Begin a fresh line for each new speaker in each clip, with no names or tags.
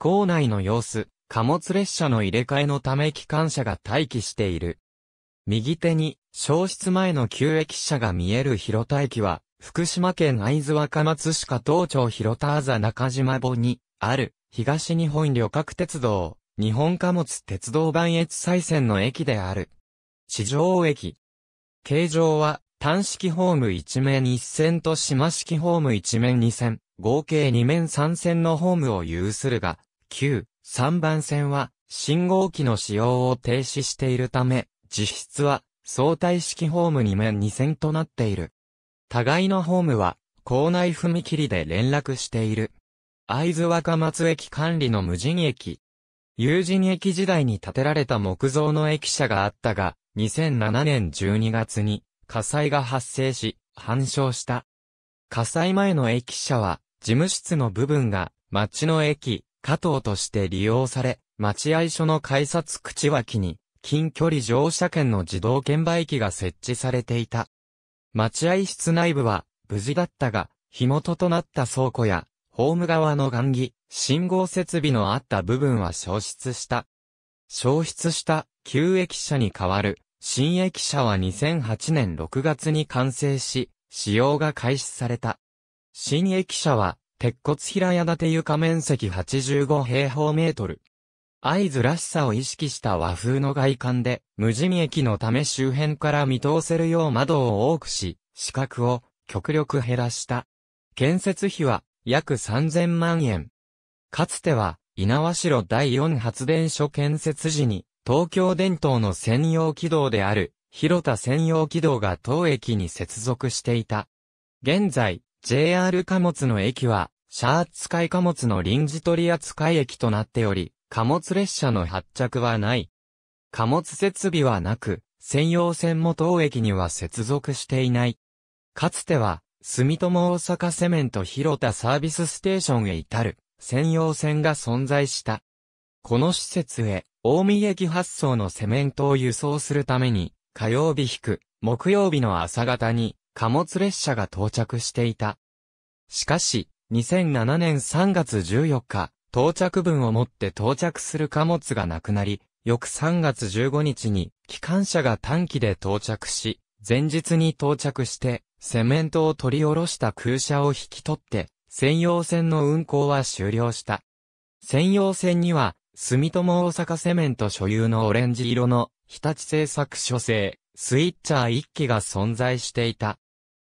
構内の様子、貨物列車の入れ替えのため機関車が待機している。右手に、消失前の旧駅舎が見える広田駅は、福島県会津若松市加東町広田あざ中島母に、ある、東日本旅客鉄道、日本貨物鉄道磐越西線の駅である。地上駅。形状は、単式ホーム1面1線と島式ホーム1面2線、合計2面3線のホームを有するが、9、3番線は、信号機の使用を停止しているため、実質は、相対式ホームに面2線となっている。互いのホームは、校内踏切で連絡している。会津若松駅管理の無人駅。有人駅時代に建てられた木造の駅舎があったが、2007年12月に火災が発生し、半焼した。火災前の駅舎は、事務室の部分が、町の駅、加藤として利用され、待合所の改札口脇に、近距離乗車券の自動券売機が設置されていた。待合室内部は、無事だったが、火元となった倉庫や、ホーム側の岩木、信号設備のあった部分は消失した。消失した旧駅舎に代わる新駅舎は2008年6月に完成し、使用が開始された。新駅舎は鉄骨平屋建て床面積85平方メートル。合図らしさを意識した和風の外観で、無地駅のため周辺から見通せるよう窓を多くし、資格を極力減らした。建設費は約3000万円。かつては、稲苗城第4発電所建設時に、東京電灯の専用軌道である、広田専用軌道が当駅に接続していた。現在、JR 貨物の駅は、シャーツい貨物の臨時取扱駅となっており、貨物列車の発着はない。貨物設備はなく、専用線も当駅には接続していない。かつては、住友大阪セメント広田サービスステーションへ至る、専用線が存在した。この施設へ、大見駅発送のセメントを輸送するために、火曜日引く、木曜日の朝方に、貨物列車が到着していた。しかし、2007年3月14日、到着分をもって到着する貨物がなくなり、翌3月15日に機関車が短期で到着し、前日に到着して、セメントを取り下ろした空車を引き取って、専用線の運行は終了した。専用線には、住友大阪セメント所有のオレンジ色の日立製作所製、スイッチャー1機が存在していた。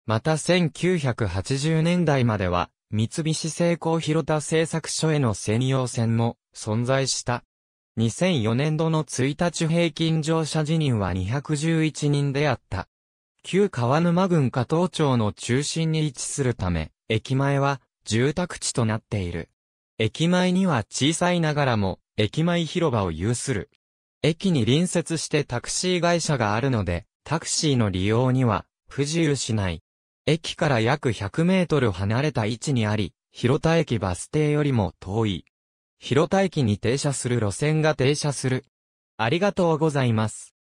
また1980年代までは、三菱製鋼広田製作所への専用線も存在した。2004年度の1日平均乗車辞任は211人であった。旧川沼郡加藤町の中心に位置するため、駅前は住宅地となっている。駅前には小さいながらも、駅前広場を有する。駅に隣接してタクシー会社があるので、タクシーの利用には不自由しない。駅から約100メートル離れた位置にあり、広田駅バス停よりも遠い。広田駅に停車する路線が停車する。ありがとうございます。